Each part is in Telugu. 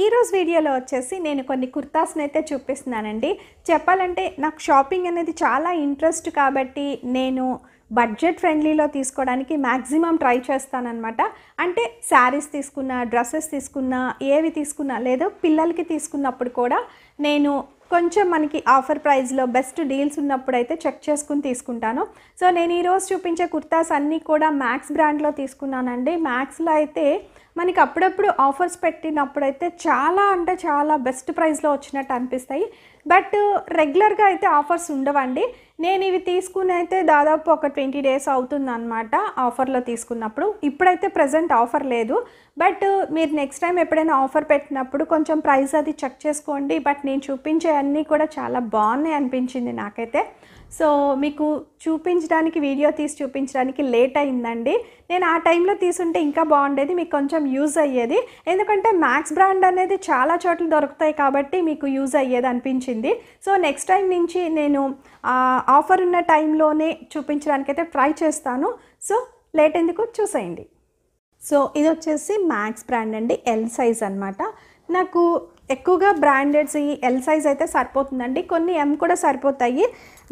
ఈరోజు వీడియోలో వచ్చేసి నేను కొన్ని కుర్తాస్ని అయితే చూపిస్తున్నానండి చెప్పాలంటే నాకు షాపింగ్ అనేది చాలా ఇంట్రెస్ట్ కాబట్టి నేను బడ్జెట్ ఫ్రెండ్లీలో తీసుకోవడానికి మ్యాక్సిమం ట్రై చేస్తానన్నమాట అంటే శారీస్ తీసుకున్న డ్రెస్సెస్ తీసుకున్న ఏవి తీసుకున్నా లేదో పిల్లలకి తీసుకున్నప్పుడు కూడా నేను కొంచెం మనకి ఆఫర్ ప్రైస్లో బెస్ట్ డీల్స్ ఉన్నప్పుడు అయితే చెక్ చేసుకుని తీసుకుంటాను సో నేను ఈరోజు చూపించే కుర్తాస్ అన్నీ కూడా మ్యాక్స్ బ్రాండ్లో తీసుకున్నానండి మ్యాక్స్లో అయితే మనకి అప్పుడప్పుడు ఆఫర్స్ పెట్టినప్పుడైతే చాలా అంటే చాలా బెస్ట్ ప్రైస్లో వచ్చినట్టు అనిపిస్తాయి బట్ రెగ్యులర్గా అయితే ఆఫర్స్ ఉండవండి నేను ఇవి తీసుకుని అయితే దాదాపు ఒక ట్వంటీ డేస్ అవుతుంది అనమాట ఆఫర్లో తీసుకున్నప్పుడు ఇప్పుడైతే ప్రజెంట్ ఆఫర్ లేదు బట్ మీరు నెక్స్ట్ టైం ఎప్పుడైనా ఆఫర్ పెట్టినప్పుడు కొంచెం ప్రైస్ అది చెక్ చేసుకోండి బట్ నేను చూపించే అన్నీ కూడా చాలా బాగున్నాయి అనిపించింది నాకైతే సో మీకు చూపించడానికి వీడియో తీసి చూపించడానికి లేట్ అయిందండి నేను ఆ టైంలో తీసుంటే ఇంకా బాగుండేది మీకు కొంచెం యూజ్ అయ్యేది ఎందుకంటే మ్యాక్స్ బ్రాండ్ అనేది చాలా చోట్ల దొరుకుతాయి కాబట్టి మీకు యూజ్ అయ్యేది అనిపించింది సో నెక్స్ట్ టైం నుంచి నేను ఆఫర్ ఉన్న టైంలోనే చూపించడానికైతే ట్రై చేస్తాను సో లేట్ ఎందుకు చూసేయండి సో ఇది వచ్చేసి మ్యాక్స్ బ్రాండ్ అండి ఎల్ సైజ్ అనమాట నాకు ఎక్కువగా బ్రాండెడ్స్ ఈ ఎల్ సైజ్ అయితే సరిపోతుందండి కొన్ని ఎం కూడా సరిపోతాయి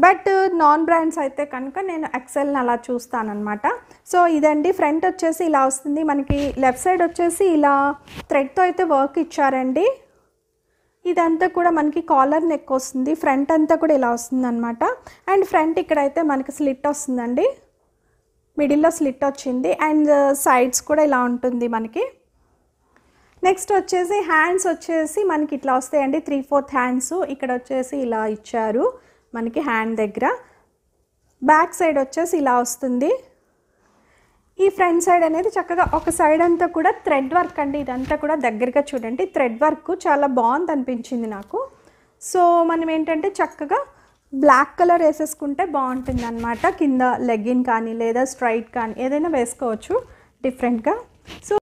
బట్ నాన్ బ్రాండ్స్ అయితే కనుక నేను ఎక్సెల్ని అలా చూస్తానమాట సో ఇదండి ఫ్రంట్ వచ్చేసి ఇలా వస్తుంది మనకి లెఫ్ట్ సైడ్ వచ్చేసి ఇలా థ్రెడ్తో అయితే వర్క్ ఇచ్చారండి ఇదంతా కూడా మనకి కాలర్ నెక్ వస్తుంది ఫ్రంట్ అంతా కూడా ఇలా వస్తుంది అనమాట అండ్ ఫ్రంట్ ఇక్కడైతే మనకి స్లిట్ వస్తుందండి మిడిల్లో స్లిట్ వచ్చింది అండ్ సైడ్స్ కూడా ఇలా ఉంటుంది మనకి నెక్స్ట్ వచ్చేసి హ్యాండ్స్ వచ్చేసి మనకి ఇట్లా వస్తాయండి త్రీ ఫోర్త్ హ్యాండ్స్ ఇక్కడ వచ్చేసి ఇలా ఇచ్చారు మనకి హ్యాండ్ దగ్గర బ్యాక్ సైడ్ వచ్చేసి ఇలా వస్తుంది ఈ ఫ్రంట్ సైడ్ అనేది చక్కగా ఒక సైడ్ అంతా కూడా థ్రెడ్ వర్క్ అండి ఇదంతా కూడా దగ్గరగా చూడండి థ్రెడ్ వర్క్ చాలా బాగుంది అనిపించింది నాకు సో మనం ఏంటంటే చక్కగా బ్లాక్ కలర్ వేసేసుకుంటే బాగుంటుంది అనమాట కింద లెగ్గిన్ కానీ లేదా స్ట్రైట్ కానీ ఏదైనా వేసుకోవచ్చు డిఫరెంట్గా సో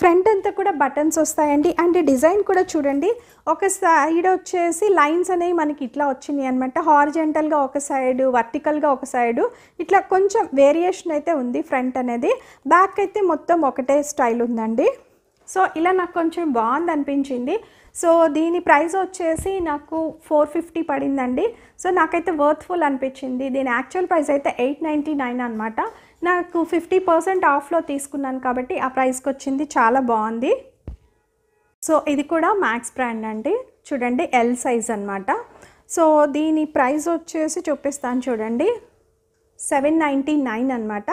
ఫ్రంట్ అంతా కూడా బటన్స్ వస్తాయండి అండ్ డిజైన్ కూడా చూడండి ఒక సైడ్ వచ్చేసి లైన్స్ అనేవి మనకి ఇట్లా వచ్చినాయి అనమాట హార్జెంటల్గా ఒక సైడు వర్టికల్గా ఒక సైడు ఇట్లా కొంచెం వేరియేషన్ అయితే ఉంది ఫ్రంట్ అనేది బ్యాక్ అయితే మొత్తం ఒకటే స్టైల్ ఉందండి సో ఇలా నాకు కొంచెం బాగుంది అనిపించింది సో దీని ప్రైస్ వచ్చేసి నాకు ఫోర్ ఫిఫ్టీ పడిందండి సో నాకైతే వర్త్ఫుల్ అనిపించింది దీని యాక్చువల్ ప్రైస్ అయితే ఎయిట్ నైంటీ నైన్ అనమాట నాకు ఫిఫ్టీ పర్సెంట్ ఆఫ్లో తీసుకున్నాను కాబట్టి ఆ ప్రైస్కి వచ్చింది చాలా బాగుంది సో ఇది కూడా మ్యాక్స్ బ్రాండ్ అండి చూడండి ఎల్ సైజ్ అనమాట సో దీని ప్రైస్ వచ్చేసి చూపిస్తాను చూడండి సెవెన్ నైంటీ నైన్ అనమాట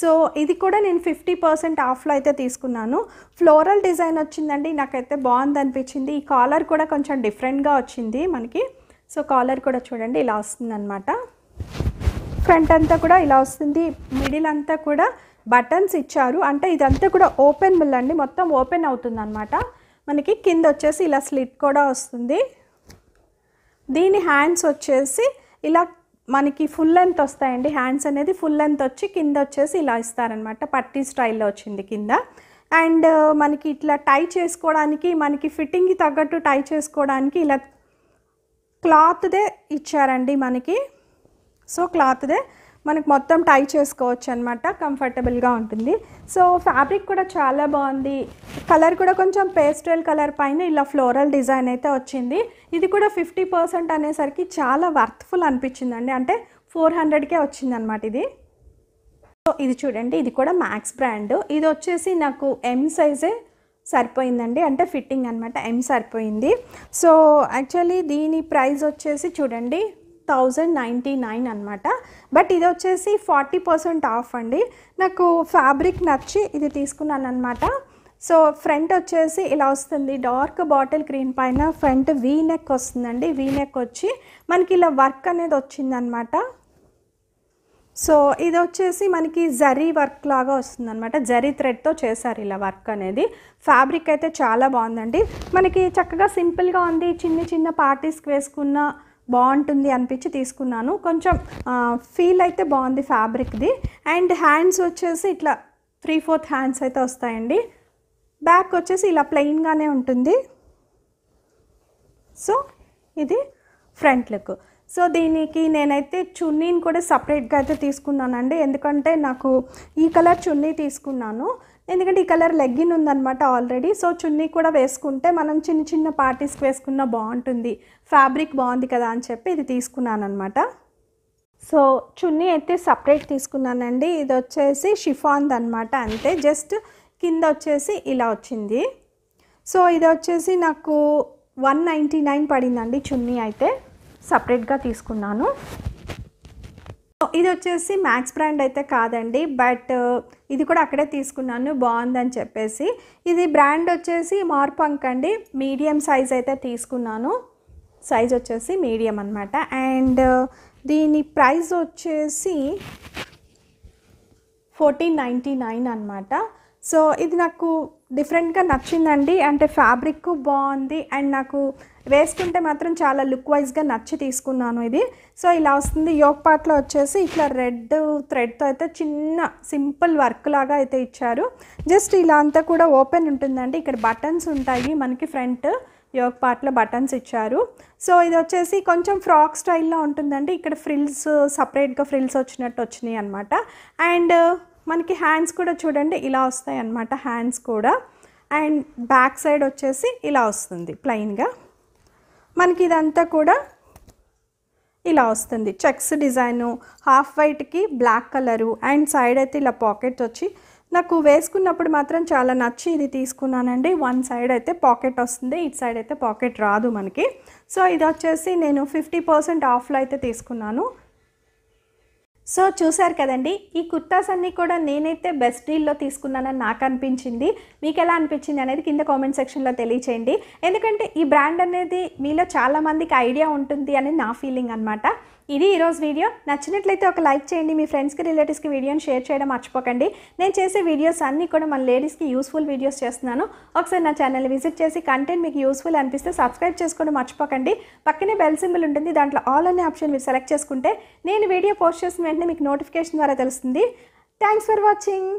సో ఇది కూడా నేను ఫిఫ్టీ పర్సెంట్ ఆఫ్లో అయితే తీసుకున్నాను ఫ్లోరల్ డిజైన్ వచ్చిందండి నాకైతే బాగుంది అనిపించింది ఈ కాలర్ కూడా కొంచెం డిఫరెంట్గా వచ్చింది మనకి సో కాలర్ కూడా చూడండి ఇలా వస్తుంది అనమాట ఫ్రంట్ అంతా కూడా ఇలా వస్తుంది మిడిల్ అంతా కూడా బటన్స్ ఇచ్చారు అంటే ఇదంతా కూడా ఓపెన్ బిల్ అండి మొత్తం ఓపెన్ అవుతుంది అనమాట మనకి కింద వచ్చేసి ఇలా స్లిట్ కూడా వస్తుంది దీని హ్యాండ్స్ వచ్చేసి ఇలా మనకి ఫుల్ లెంత్ వస్తాయండి హ్యాండ్స్ అనేది ఫుల్ లెంత్ వచ్చి కింద వచ్చేసి ఇలా ఇస్తారనమాట పట్టీ స్టైల్లో వచ్చింది కింద అండ్ uh, మనకి ఇట్లా టై చేసుకోవడానికి మనకి ఫిట్టింగ్కి తగ్గట్టు టై చేసుకోవడానికి ఇలా క్లాత్దే ఇచ్చారండి మనకి సో క్లాత్దే మనకు మొత్తం టై చేసుకోవచ్చు అనమాట కంఫర్టబుల్గా ఉంటుంది సో ఫ్యాబ్రిక్ కూడా చాలా బాగుంది కలర్ కూడా కొంచెం పేస్టల్ కలర్ పైన ఇలా ఫ్లోరల్ డిజైన్ అయితే వచ్చింది ఇది కూడా ఫిఫ్టీ పర్సెంట్ అనేసరికి చాలా వర్త్ఫుల్ అనిపించిందండి అంటే ఫోర్ హండ్రెడ్కే వచ్చిందనమాట ఇది సో ఇది చూడండి ఇది కూడా మ్యాక్స్ బ్రాండ్ ఇది వచ్చేసి నాకు ఎం సైజే సరిపోయిందండి అంటే ఫిట్టింగ్ అనమాట ఎం సరిపోయింది సో యాక్చువల్లీ దీని ప్రైస్ వచ్చేసి చూడండి థౌజండ్ నైంటీ నైన్ అనమాట బట్ ఇది వచ్చేసి ఫార్టీ పర్సెంట్ ఆఫ్ అండి నాకు ఫ్యాబ్రిక్ నచ్చి ఇది తీసుకున్నాను అనమాట సో ఫ్రంట్ వచ్చేసి ఇలా వస్తుంది డార్క్ బాటిల్ గ్రీన్ పైన ఫ్రంట్ వీ నెక్ వస్తుందండి వీ నెక్ వచ్చి మనకి ఇలా వర్క్ అనేది వచ్చిందనమాట సో ఇది వచ్చేసి మనకి జరీ వర్క్ లాగా వస్తుందన్నమాట జరీ థ్రెడ్తో చేశారు ఇలా వర్క్ అనేది ఫ్యాబ్రిక్ అయితే చాలా బాగుందండి మనకి చక్కగా సింపుల్గా ఉంది చిన్న చిన్న పార్టీస్కి వేసుకున్న బాగుంటుంది అనిపించి తీసుకున్నాను కొంచెం ఫీల్ అయితే బాగుంది ఫ్యాబ్రిక్ది అండ్ హ్యాండ్స్ వచ్చేసి ఇట్లా త్రీ ఫోర్త్ హ్యాండ్స్ అయితే వస్తాయండి బ్యాక్ వచ్చేసి ఇలా ప్లెయిన్గానే ఉంటుంది సో ఇది ఫ్రంట్ లుక్ సో దీనికి నేనైతే చున్నీని కూడా సపరేట్గా అయితే తీసుకున్నానండి ఎందుకంటే నాకు ఈ కలర్ చున్నీ తీసుకున్నాను ఎందుకంటే ఈ కలర్ లెగ్గిన్ ఉందనమాట ఆల్రెడీ సో చున్నీ కూడా వేసుకుంటే మనం చిన్న చిన్న పార్టీస్కి వేసుకున్న బాగుంటుంది ఫ్యాబ్రిక్ బాగుంది కదా అని చెప్పి ఇది తీసుకున్నాను అనమాట సో చున్నీ అయితే సపరేట్ తీసుకున్నానండి ఇది వచ్చేసి షిఫాన్ది అనమాట అంతే జస్ట్ కింద వచ్చేసి ఇలా వచ్చింది సో ఇది వచ్చేసి నాకు వన్ నైంటీ నైన్ పడిందండి చున్నీ అయితే సపరేట్గా తీసుకున్నాను ఇది వచ్చేసి మ్యాక్స్ బ్రాండ్ అయితే కాదండి బట్ uh, ఇది కూడా అక్కడే తీసుకున్నాను బాగుందని చెప్పేసి ఇది బ్రాండ్ వచ్చేసి మార్పంక్ అండి మీడియం సైజ్ అయితే తీసుకున్నాను సైజ్ వచ్చేసి మీడియం అనమాట అండ్ దీని ప్రైస్ వచ్చేసి ఫోర్టీన్ నైంటీ నైన్ అనమాట సో ఇది నాకు డిఫరెంట్గా నచ్చిందండి అంటే ఫ్యాబ్రిక్ బాగుంది అండ్ నాకు వేసుకుంటే మాత్రం చాలా లుక్ వైజ్గా నచ్చి తీసుకున్నాను ఇది సో ఇలా వస్తుంది యోగ పార్ట్లో వచ్చేసి ఇట్లా రెడ్ థ్రెడ్తో అయితే చిన్న సింపుల్ వర్క్ లాగా అయితే ఇచ్చారు జస్ట్ ఇలా అంతా కూడా ఓపెన్ ఉంటుందండి ఇక్కడ బటన్స్ ఉంటాయి మనకి ఫ్రంట్ యోగ పార్ట్లో బటన్స్ ఇచ్చారు సో ఇది వచ్చేసి కొంచెం ఫ్రాక్ స్టైల్లో ఉంటుందండి ఇక్కడ ఫ్రిల్స్ సపరేట్గా ఫ్రిల్స్ వచ్చినట్టు వచ్చినాయి అనమాట అండ్ మనకి హ్యాండ్స్ కూడా చూడండి ఇలా వస్తాయి అన్నమాట హ్యాండ్స్ కూడా అండ్ బ్యాక్ సైడ్ వచ్చేసి ఇలా వస్తుంది ప్లెయిన్గా మనకి ఇదంతా కూడా ఇలా వస్తుంది చెక్స్ డిజైను హాఫ్ వైట్కి బ్లాక్ కలరు అండ్ సైడ్ అయితే ఇలా పాకెట్ వచ్చి నాకు వేసుకున్నప్పుడు మాత్రం చాలా నచ్చి ఇది తీసుకున్నానండి వన్ సైడ్ అయితే పాకెట్ వస్తుంది ఇటు సైడ్ అయితే పాకెట్ రాదు మనకి సో ఇది వచ్చేసి నేను ఫిఫ్టీ పర్సెంట్ ఆఫ్లో అయితే తీసుకున్నాను సో చూసారు కదండి ఈ కుర్తాస్ అన్నీ కూడా నేనైతే బెస్ట్ డీల్లో తీసుకున్నానని నాకు అనిపించింది మీకు ఎలా అనిపించింది అనేది కింద కామెంట్ సెక్షన్లో తెలియచేయండి ఎందుకంటే ఈ బ్రాండ్ అనేది మీలో చాలామందికి ఐడియా ఉంటుంది అని నా ఫీలింగ్ అనమాట ఇది ఈరోజు వీడియో నచ్చినట్లయితే ఒక లైక్ చేయండి మీ ఫ్రెండ్స్కి రిలేటివ్స్కి వీడియోని షేర్ చేయడం మర్చిపోకండి నేను చేసే వీడియోస్ అన్నీ కూడా మన లేడీస్కి యూస్ఫుల్ వీడియోస్ చేస్తున్నాను ఒకసారి నా ఛానల్ని విజిట్ చేసి కంటెంట్ మీకు యూస్ఫుల్ అనిపిస్తే సబ్స్క్రైబ్ చేసుకోవడం మర్చిపోకండి పక్కనే బెల్ సింబల్ ఉంటుంది దాంట్లో ఆల్ అనే ఆప్షన్ మీరు సెలెక్ట్ చేసుకుంటే నేను వీడియో పోస్ట్ చేసిన వెంటనే మీకు నోటిఫికేషన్ ద్వారా తెలుస్తుంది థ్యాంక్స్ ఫర్ వాచింగ్